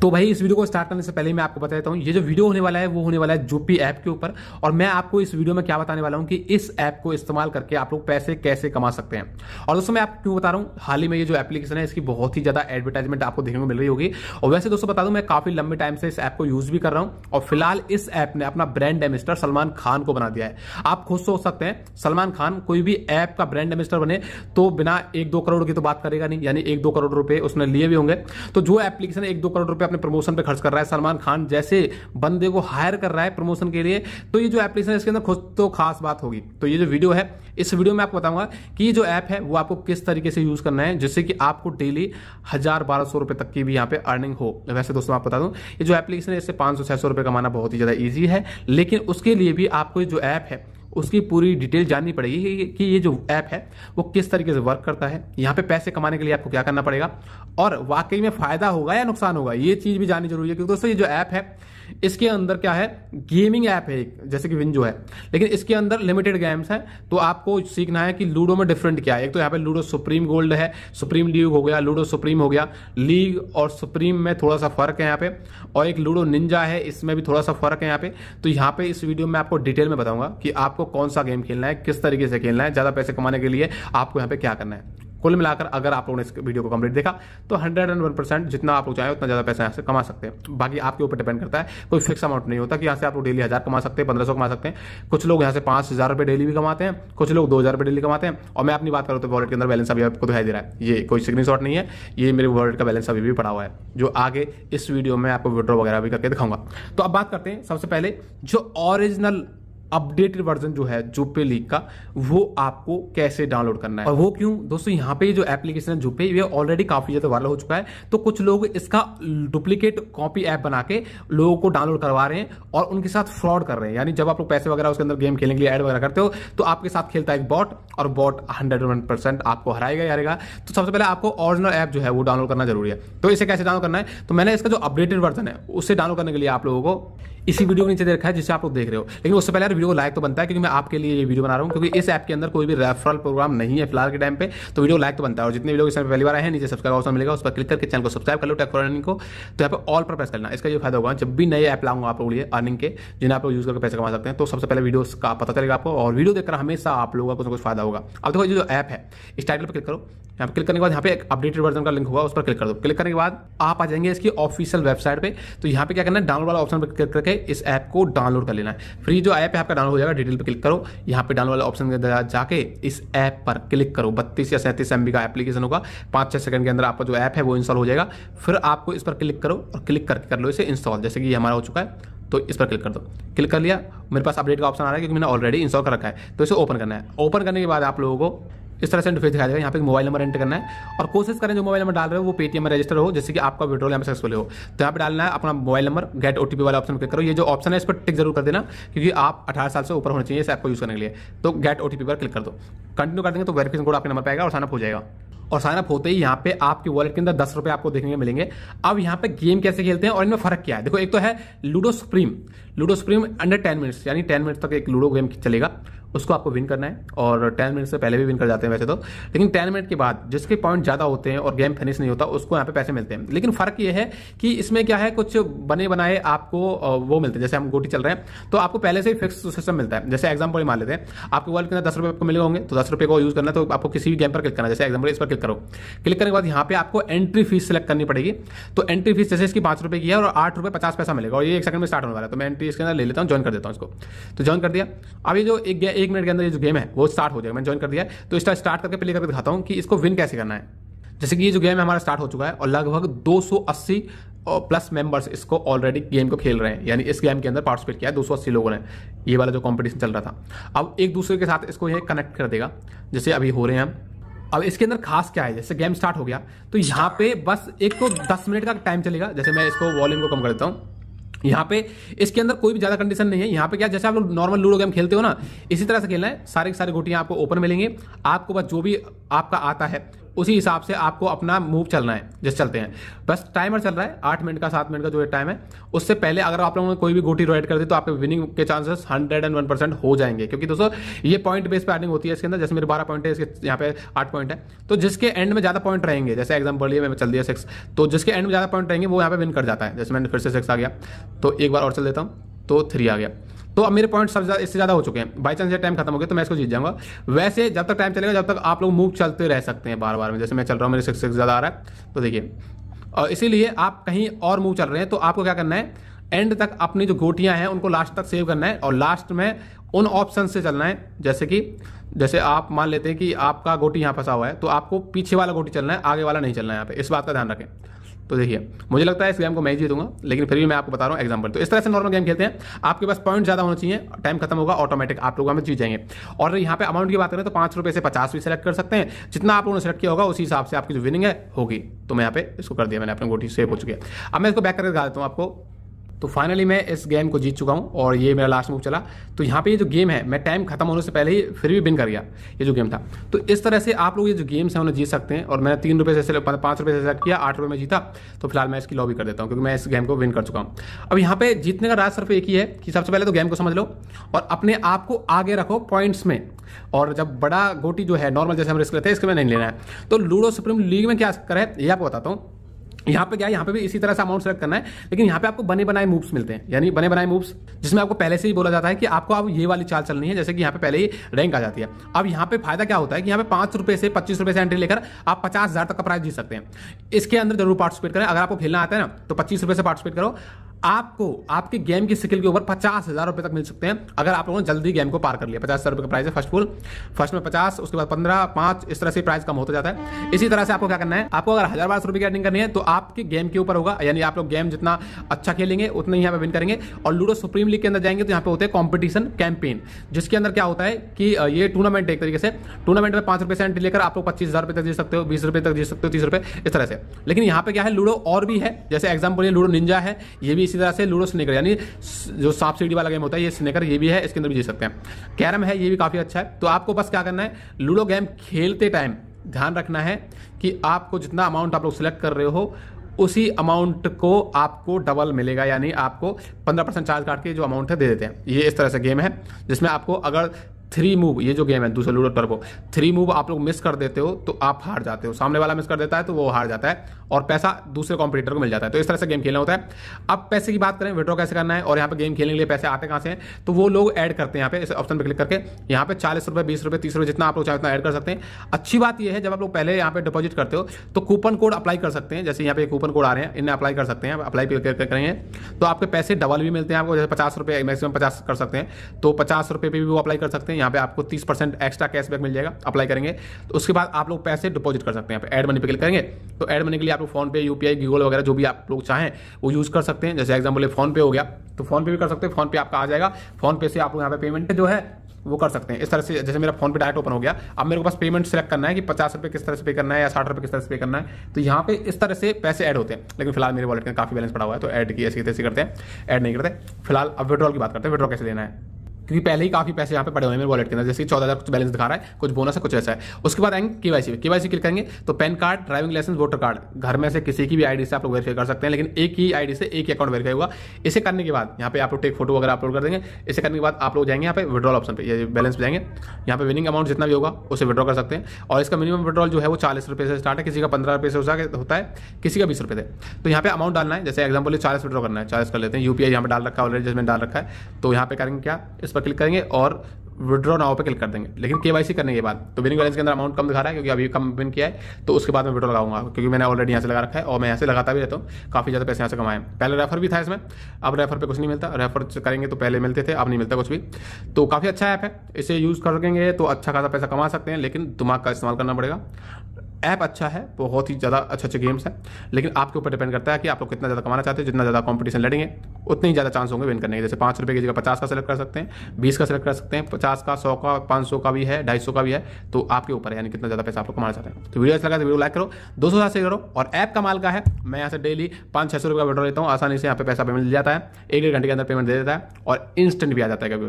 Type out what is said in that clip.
तो भाई इस वीडियो को स्टार्ट करने से पहले मैं आपको बता देता हूँ ये जो वीडियो होने वाला है वो होने वाला है जूपी ऐप के ऊपर और मैं आपको इस वीडियो में क्या बताने वाला हूँ कि इस ऐप को इस्तेमाल करके आप लोग पैसे कैसे कमा सकते हैं और दोस्तों मैं आपको क्यों बता रहा हूँ हाल ही में ये जो एप्लीकेशन है इसकी बहुत ही ज़्यादा एडवर्टाइजमेंट आपको देखने को मिल रही होगी और वैसे दोस्तों बता दूँ मैं काफ़ी लंबे टाइम से इस ऐप को यूज़ भी कर रहा हूँ और फिलहाल इस ऐप ने अपना ब्रांड एमिस्टर सलमान खान को बना दिया है आप खुद सोच तो सकते हैं सलमान खान कोई भी ऐप का ब्रांड एमिस्टर बने तो बिना एक दो करोड़ की तो बात करेगा नहीं यानी एक दो करोड़ रुपए उसने लिए भी होंगे तो जो एप्लीकेशन एक दो करोड़ रुपए अपने प्रमोशन पे खर्च कर रहा है सलमान खान जैसे बंदे को हायर कर रहा है प्रमोशन के लिए तो ये जो एप्लीकेशन है इसके अंदर खुद तो खास बात होगी तो ये जो वीडियो है इस वीडियो में आपको बताऊंगा कि ये जो ऐप है वो आपको किस तरीके से यूज करना है जिससे कि आपको डेली हजार बारह सौ रुपए तक की भी यहाँ पे अर्निंग हो वैसे दोस्तों आप बता दूं ये जो एप्लीकेशन है इससे पांच सौ छह सौ रुपए कमाना बहुत ही ज़्यादा ईजी है लेकिन उसके लिए भी आपको जो ऐप है उसकी पूरी डिटेल जाननी पड़ेगी कि ये जो ऐप है वो किस तरीके से वर्क करता है यहाँ पे पैसे कमाने के लिए आपको क्या करना पड़ेगा और वाकई में फायदा होगा या नुकसान होगा ये चीज़ भी जाननी जरूरी है क्योंकि दोस्तों ये जो ऐप है इसके अंदर क्या है गेमिंग ऐप है जैसे कि विंजो है लेकिन इसके अंदर लिमिटेड गेम्स हैं तो आपको सीखना है कि लूडो में डिफरेंट क्या है एक तो यहाँ पे लूडो सुप्रीम गोल्ड है सुप्रीम लीग हो गया लूडो सुप्रीम हो गया लीग और सुप्रीम में थोड़ा सा फर्क है यहाँ पे और एक लूडो निंजा है इसमें भी थोड़ा सा फर्क है यहाँ पे तो यहाँ पे इस वीडियो में आपको डिटेल में बताऊंगा कि आपको कौन सा गेम खेलना है किस तरीके से खेलना है ज़्यादा पैसे कमाने के लिए आपको यहाँ पे क्या करना है कुल मिलाकर अगर आप लोगों ने इस वीडियो को कंप्लीट देखा तो हंड्रेड एंड वन परसेंट जितना आप लोग चाहे उतना ज़्यादा पैसा यहाँ से कमा सकते हैं बाकी आपके ऊपर डिपेंड करता है कोई फिक्स अमाउंट नहीं होता कि यहाँ से आप लोग डेली हज़ार कमा सकते हैं पंद्रह सौ कमा सकते हैं कुछ लोग यहाँ से पांच हज़ार रुपये डेली भी कमाते हैं कुछ लोग दो हज़ार रुपये डेली कमाते हैं और मैं अपनी बात करूँ तो वॉलेट के अंदर बैलेंस अभी आपको दिखाई दे रहा है ये कोई स्क्रीन नहीं है ये मेरे वॉलेट का बैलेंस अभी भी पड़ा हुआ है जो आगे इस वीडियो में आपको विड्रॉ वगैरह भी करके दिखाऊंगा तो अब बात करते हैं सबसे पहले जो ऑरिजिनल अपडेटेड वर्जन जो है जुपे लीग का वो आपको कैसे डाउनलोड करना है और वो क्यों दोस्तों यहाँ पे जो एप्लीकेशन है जुपे ये ऑलरेडी काफी ज्यादा वायरल हो चुका है तो कुछ लोग इसका डुप्लीकेट कॉपी ऐप बना के लोगों को डाउनलोड करवा रहे हैं और उनके साथ फ्रॉड कर रहे हैं यानी जब आप लोग पैसे वगैरह उसके अंदर गेम खेलने के लिए एड वगैरह करते हो तो आपके साथ खेलता है एक बॉट और बॉट हंड्रेड वन परसेंट आपको हराएगा यारेगा तो सबसे पहले आपको ऑरिजिनल ऐप जो है वो डाउनलोड करना जरूरी है तो इसे कैसे डाउनलोड करना है तो मैंने इसका जो अपडेटेड वर्जन है उसे डाउनलोड करने के लिए आप लोगों को इसी वीडियो को नीचे दे रखा है जिसे आप लोग देख रहे हो लेकिन उससे पहले यार वीडियो को लाइक तो बनता है क्योंकि मैं आपके लिए ये वीडियो बना रहा हूँ क्योंकि इस ऐप के अंदर कोई भी रेफरल प्रोग्राम नहीं है फिलहाल के टाइम पे तो वीडियो लाइक तो बनता है और जितने वीडियो इस पहली बार है नीचे सब्सक्राइब ऑप्शन मिलेगा उस पर क्लिक करके चैनल को सब्सक्राइब कर लो टेक फॉर को तो यहाँ पर ऑल पर प्रेस करना इसका ये फायदा होगा जब भी नए ऐप लाऊंगा आप लोग लिए अर्निंग के जिन्हें आप लोग यूज करके पैसे कमा सकते हैं तो सबसे पहले वीडियो का पता चलेगा आपको और वीडियो देखकर हमेशा आप लोगों का कुछ ना कुछ फायदा होगा अब देखो जो ऐप है इस टाइटल पर क्लिक करो यहाँ पे क्लिक करने के बाद यहाँ पे एक अपडेटेड वर्जन का लिंक होगा उस पर क्लिक कर दो क्लिक करने के बाद आप आ जाएंगे इसकी ऑफिशियल वेबसाइट पे तो यहाँ पे क्या करना है डाउनलोड वाला ऑप्शन पर क्लिक करके इस ऐप को डाउनलोड कर लेना है फ्री जो ऐप है आपका डाउनलोड हो जाएगा डिटेल पर क्लिक करो यहाँ पे डाउनलोड वाले ऑप्शन के जाके इस ऐप पर क्लिक करो बत्तीस या सैंतीस एम का एप्लीकेशन होगा पाँच छः सेकंड के अंदर आपका जो ऐप है वो इंस्टॉल हो जाएगा फिर आपको इस पर क्लिक करो और क्लिक करके कर लो इसे इंस्टॉल जैसे कि ये हमारा हो चुका है तो इस पर क्लिक कर दो क्लिक कर लिया मेरे पास अपडेट का ऑप्शन आ रहा है क्योंकि मैंने ऑलरेडी इंस्टॉल कर रखा है तो इसे ओपन करना है ओपन करने के बाद आप लोगों को इस तरह से इंटरफेस दिखाई देगा यहाँ पे मोबाइल नंबर एंटर करना है और कोशिश करें जो मोबाइल नंबर डाल रहे हो वो पेटीएम में रजिस्टर हो जैसे कि आपका विड्रोल यहाँ सक्सेसफुल हो तो यहाँ पे डालना है अपना मोबाइल नंबर गेट ओटीपी वाला ऑप्शन क्लिक करो ये जो ऑप्शन है इस पर टिक जरूर कर देना क्योंकि आप अठारह साल से ऊपर होना चाहिए इस ऐप को यूज़ करने के लिए तो गेट ओटीपी पर क्लिक कर दो कंटिन्यू कर देंगे तो वेरिफिकेशन कोड आपके नंबर पर आएगा और साइनअप हो जाएगा और साइन अप होते ही यहाँ पे आपके वॉलेट के अंदर दस रुपए आपको देखने को मिलेंगे अब यहाँ पे गेम कैसे खेलते हैं और इनमें फर्क क्या है देखो एक तो है Ludo Supreme Ludo Supreme under ten minutes यानी टेन मिनट्स तक एक लूडो गेम चलेगा उसको आपको विन करना है और टेन मिनट से पहले भी विन कर जाते हैं वैसे तो लेकिन टेन मिनट के बाद जिसके पॉइंट ज़्यादा होते हैं और गेम फिनिश नहीं होता उसको यहाँ पे पैसे मिलते हैं लेकिन फ़र्क ये है कि इसमें क्या है कुछ बने बनाए आपको वो मिलते हैं जैसे हम गोटी चल रहे हैं तो आपको पहले से ही फिक्स सिस्टम मिलता है जैसे एग्जाम्पल मान लेते हैं आपके वर्ल्ड के अंदर दस रुपये आपको मिले होंगे तो दस रुपये को यूज़ करना तो आपको किसी भी गेम पर क्लिक करना जैसे एग्जाम्पल इस पर क्लिक करो क्लिक करने के बाद यहाँ पे आपको एंट्री फीस सेलेक्ट करनी पड़ेगी तो एंट्री फीस जैसे इसकी पाँच रुपये की है और आठ रुपये पचास पैसा मिलेगा और ये एक सेकंड में स्टार्ट होने वाला है तो मैं एंट्री पी इसके अंदर ले लेता हूँ ज्वाइन कर देता हूँ इसको तो ज्वाइन कर दिया अब ये जो एक एक मिनट के अंदर ये जो गेम है वो स्टार्ट हो जाएगा मैंने ज्वाइन कर दिया है तो इसका स्टार्ट करके प्ले करके दिखाता हूँ कि इसको विन कैसे करना है जैसे कि ये जो गेम है हमारा स्टार्ट हो चुका है और लगभग दो और प्लस मेंबर्स इसको ऑलरेडी गेम को खेल रहे हैं यानी इस गेम के अंदर पार्टिसिपेट किया है 280 लोगों ने ये वाला जो कंपटीशन चल रहा था अब एक दूसरे के साथ इसको ये कनेक्ट कर देगा जैसे अभी हो रहे हैं अब इसके अंदर खास क्या है जैसे गेम स्टार्ट हो गया तो यहाँ पे बस एक तो दस मिनट का टाइम चलेगा जैसे मैं इसको वॉल्यूम को कम कर देता हूँ यहाँ पे इसके अंदर कोई भी ज़्यादा कंडीशन नहीं है यहाँ पे क्या जैसे आप लोग नॉर्मल लूडो गेम खेलते हो ना इसी तरह से खेलना है सारे के सारे गोटियाँ आपको ओपन मिलेंगे आपको बस जो भी आपका आता है उसी हिसाब से आपको अपना मूव चलना है जैसे चलते हैं बस टाइमर चल रहा है आठ मिनट का सात मिनट का जो टाइम है उससे पहले अगर आप लोगों ने कोई भी गोटी रोइड कर दी तो आपके विनिंग के chances hundred and one percent हो जाएंगे क्योंकि दोस्तों ये पॉइंट बेस पर अर्निंग होती है इसके अंदर जैसे मेरे बारह पॉइंट है इसके यहाँ पे आठ पॉइंट है तो जिसके एंड में ज्यादा पॉइंट रहेंगे जैसे एग्जाम्पल ये मैं चल दिया सिक्स तो जिसके एंड में ज्यादा पॉइंट रहेंगे वो यहाँ पे विन कर जाता है जैसे मैंने फिर से सिक्स आ गया तो एक बार और चल देता हूँ तो थ्री आ गया तो अब मेरे पॉइंट सबसे इससे ज़्यादा हो चुके हैं बाई चांस टाइम खत्म हो गया तो मैं इसको जीत जाऊंगा वैसे जब तक टाइम चलेगा जब तक आप लोग मूव चलते रह सकते हैं बार बार में जैसे मैं चल रहा हूँ मेरे सिक्स सिक्स ज़्यादा आ रहा है तो देखिए और इसीलिए आप कहीं और मूव चल रहे हैं तो आपको क्या करना है एंड तक अपनी जो गोटियां हैं उनको लास्ट तक सेव करना है और लास्ट में उन ऑप्शन से चलना है जैसे कि जैसे आप मान लेते हैं कि आपका गोटी यहाँ फंसा हुआ है तो आपको पीछे वाला गोटी चलना है आगे वाला नहीं चलना है यहाँ पे इस बात का ध्यान रखें तो देखिए मुझे लगता है इस गेम को मैं ही जीतूंगा लेकिन फिर भी मैं आपको बता रहा हूँ एग्जाम्पल तो इस तरह से नॉर्मल गेम खेलते हैं आपके पास पॉइंट ज़्यादा होना चाहिए टाइम खत्म होगा ऑटोमेटिक आप लोग हमें जीत जाएंगे और यहाँ पे अमाउंट की बात करें तो पांच रुपये से पचास भी सेलेक्ट कर सकते हैं जितना आप लोगों ने सेलेक्ट किया होगा उसी हिसाब से आपकी जो विनिंग है होगी तो मैं यहाँ पे इसको कर दिया मैंने अपने गोटी सेव हो चुकी है अब मैं इसको बैक करके दिखा देता हूँ आपको तो फाइनली मैं इस गेम को जीत चुका हूँ और ये मेरा लास्ट मूव चला तो यहाँ पे ये जो गेम है मैं टाइम खत्म होने से पहले ही फिर भी बिन कर गया ये जो गेम था तो इस तरह से आप लोग ये जो गेम्स हैं उन्हें जीत सकते हैं और मैंने तीन रुपये से पाँच रुपये से सेलेक्ट किया आठ रुपये में जीता तो फिलहाल मैं इसकी लॉबी कर देता हूँ क्योंकि मैं इस गेम को विन कर चुका हूँ अब यहाँ पे जीतने का राज सिर्फ एक ही है कि सबसे पहले तो गेम को समझ लो और अपने आप को आगे रखो पॉइंट्स में और जब बड़ा गोटी जो है नॉर्मल जैसे हम रिस्क लेते हैं इसके में नहीं लेना है तो लूडो सुप्रीम लीग में क्या कर है ये आपको बताता हूँ यहाँ पे क्या यहाँ पे भी इसी तरह से अमाउंट सेलेक्ट करना है लेकिन यहाँ पे आपको बने बनाए मूव्स मिलते हैं यानी बने बनाए मूव्स जिसमें आपको पहले से ही बोला जाता है कि आपको अब ये वाली चाल चलनी है जैसे कि यहाँ पे पहले ही रैंक आ जाती है अब यहाँ पे फायदा क्या होता है कि यहाँ पे पांच रुपए से पच्चीस रुपए से एंट्री लेकर आप पचास हज़ार तक का प्राइस जीत सकते हैं इसके अंदर जरूर पार्टिसिपेट करें अगर आपको खेलना आता है ना तो पच्चीस से पार्टिसिपेट करो आपको आपके गेम की स्किल के ऊपर पचास हज़ार रुपए तक मिल सकते हैं अगर आप लोगों ने जल्दी गेम को पार कर लिया पचास हज़ार रुपए का प्राइस है फर्स्ट फुल फर्स्ट में पचास उसके बाद पंद्रह पांच इस तरह से प्राइस कम होता जाता है इसी तरह से आपको क्या करना है आपको अगर हज़ार बारह रुपए की अर्निंग करनी है तो आपके गेम के ऊपर होगा यानी आप लोग गेम जितना अच्छा खेलेंगे उतना ही यहाँ पे विन करेंगे और लूडो सुप्रीम लीग के अंदर जाएंगे तो यहाँ पे होते हैं कॉम्पिटिशन कैंपेन जिसके अंदर क्या होता है कि ये टूर्नामेंट एक तरीके से टूर्नामेंट में पांच रुपये से एंट्री लेकर आप लोग पच्चीस हज़ार तक जीत सकते हो बीस रुपये तक जीत सकते हो तीस रुपये इस तरह से लेकिन यहाँ पे क्या है लूडो और भी है जैसे एग्जाम्पल लूडो निंजा है ये भी इसी तरह से लूडो स्नेकर यानी जो सांप सीढ़ी वाला गेम होता है ये स्नेकर ये भी है इसके अंदर भी जी सकते हैं कैरम है ये भी काफ़ी अच्छा है तो आपको बस क्या करना है लूडो गेम खेलते टाइम ध्यान रखना है कि आपको जितना अमाउंट आप लोग सेलेक्ट कर रहे हो उसी अमाउंट को आपको डबल मिलेगा यानी आपको 15 परसेंट चार्ज काट के जो अमाउंट है दे देते हैं ये इस तरह से गेम है जिसमें आपको अगर थ्री मूव ये जो गेम है दूसरे लूडो टर्बो थ्री मूव आप लोग मिस कर देते हो तो आप हार जाते हो सामने वाला मिस कर देता है तो वो हार जाता है और पैसा दूसरे कॉम्पिटिटर को मिल जाता है तो इस तरह से गेम खेलना होता है अब पैसे की बात करें विड्रॉ कैसे करना है और यहाँ पे गेम खेलने के लिए पैसे आते कहाँ से हैं तो वो लोग ऐड करते हैं यहाँ पे इस ऑप्शन पर क्लिक करके यहाँ पे चालीस रुपये बीस रुपये तीस रुपये जितना आप लोग चाहे उतना ऐड कर सकते हैं अच्छी बात यह है जब आप लोग पहले यहाँ पे डिपॉजिट करते हो तो कूपन कोड अप्लाई कर सकते हैं जैसे यहाँ पे कूपन कोड आ रहे हैं इन्हें अप्लाई कर सकते हैं अप्लाई करेंगे तो आपके पैसे डबल भी मिलते हैं आपको जैसे पचास रुपये मैक्सिमम पचास कर सकते हैं तो पचास रुपये पर भी वो अप्लाई कर सकते हैं यहाँ पे आपको 30 परसेंट एक्स्ट्रा कैशबैक मिल जाएगा अप्लाई करेंगे तो उसके बाद आप लोग पैसे डिपॉजिट कर सकते हैं यहाँ पे एड मनी पे क्लिक करेंगे तो एड मनी के लिए आप लोग पे यू पी गूगल वगैरह जो भी आप लोग चाहें वो यूज़ कर सकते हैं जैसे एग्जाम्पल फोनपे हो गया तो पे भी कर सकते हैं पे आपका आ जाएगा फोनपे से आप लोग यहाँ पे पेमेंट जो है वो कर सकते हैं इस तरह से जैसे मेरा फोन पे डायरेक्ट ओपन हो गया अब मेरे को पास पेमेंट सेलेक्ट करना है कि पचास रुपये किस तरह से पे करना है या साठ रुपये किस तरह से पे करना है तो यहाँ पे इस तरह से पैसे ऐड होते हैं लेकिन फिलहाल मेरे वॉलेट में काफ़ी बैलेंस पड़ा हुआ है तो ऐड की ऐसे तैसे करते हैं ऐड नहीं करते फिलहाल अब विड्रॉल की बात करते हैं विड्रॉ कैसे लेना है क्योंकि पहले ही काफी पैसे यहाँ पे पड़े हुए हैं मेरे वॉलेट के अंदर जैसे कि चौदह हज़ार कुछ बैलेंस दिखा रहा है कुछ बोनस है कुछ ऐसा है उसके बाद आएंगे के वाई सी वाई क्लिक करेंगे तो PAN card driving licence voter card घर में से किसी की भी आईडी से आप लोग वेरीफाई कर सकते हैं लेकिन एक ही आईडी से एक ही अकाउंट वेरीफाई होगा इसे करने के बाद यहाँ पे आप लोग टेक फोटो वगैरह अपलोड कर देंगे इसे करने के बाद आप लोग जाएंगे यहाँ पे विड्रॉल ऑप्शन पे बैलेंस जाएंगे यहाँ पे विनिंग अमाउंट जितना भी होगा उसे विड्रॉ कर सकते हैं और इसका मिनिमम विड्रॉल जो है वो चालीस रुपये से स्टार्ट है किसी का पंद्रह रुपये से होता है किसी का बीस रुपये से तो यहाँ पे अमाउंट डालना है जैसे एग्जाम्पल चालीस विड्रॉ करना है चालीस कर लेते हैं यूपीआई यहाँ पे डाल रखा है ऑलरेडी जिसमें डाल रखा है तो यहाँ पे करेंगे क्या इस पर क्लिक करेंगे और विड्रॉ नाव पर क्लिक कर देंगे लेकिन के करने के बाद तो विनिंग बैलेंस के अंदर अमाउंट कम दिखा रहा है क्योंकि अभी कम विन किया है तो उसके बाद मैं विड्रॉ लगाऊंगा क्योंकि मैंने ऑलरेडी यहाँ से लगा रखा है और मैं यहाँ से लगाता भी रहता हूँ काफ़ी ज़्यादा पैसे यहाँ से कमाए पहले रेफर भी था इसमें अब रेफर पर कुछ नहीं मिलता रेफर करेंगे तो पहले मिलते थे अब नहीं मिलता कुछ भी तो काफ़ी अच्छा ऐप है इसे यूज़ करेंगे तो अच्छा खासा पैसा कमा सकते हैं लेकिन दिमाग का इस्तेमाल करना पड़ेगा ऐप अच्छा है बहुत ही ज़्यादा अच्छे अच्छे गेम्स हैं लेकिन आपके ऊपर डिपेंड करता है कि आप लोग कितना ज़्यादा कमाना चाहते हैं जितना ज़्यादा कॉम्पिटिशन लड़ेंगे उतने ही ज़्यादा चांस होंगे विन करने के जैसे पाँच रुपये की जगह पचास का सेलेक्ट कर सकते हैं बीस का सेलेक्ट कर सकते हैं पचास का सौ का पाँच सौ का भी है ढाई सौ का भी है तो आपके ऊपर है यानी कितना ज़्यादा पैसा आप लोग कमाना चाहते हैं तो वीडियो अच्छा लगा तो वीडियो लाइक करो दो सौ से करो और ऐप का माल का है मैं यहाँ से डेली पाँच छः सौ रुपये का विड्रॉ लेता हूँ आसानी से यहाँ पे पैसा पेमेंट मिल जाता है एक डेढ़ घंटे के अंदर पेमेंट दे देता है और इंस्टेंट भी आ जाता है कभी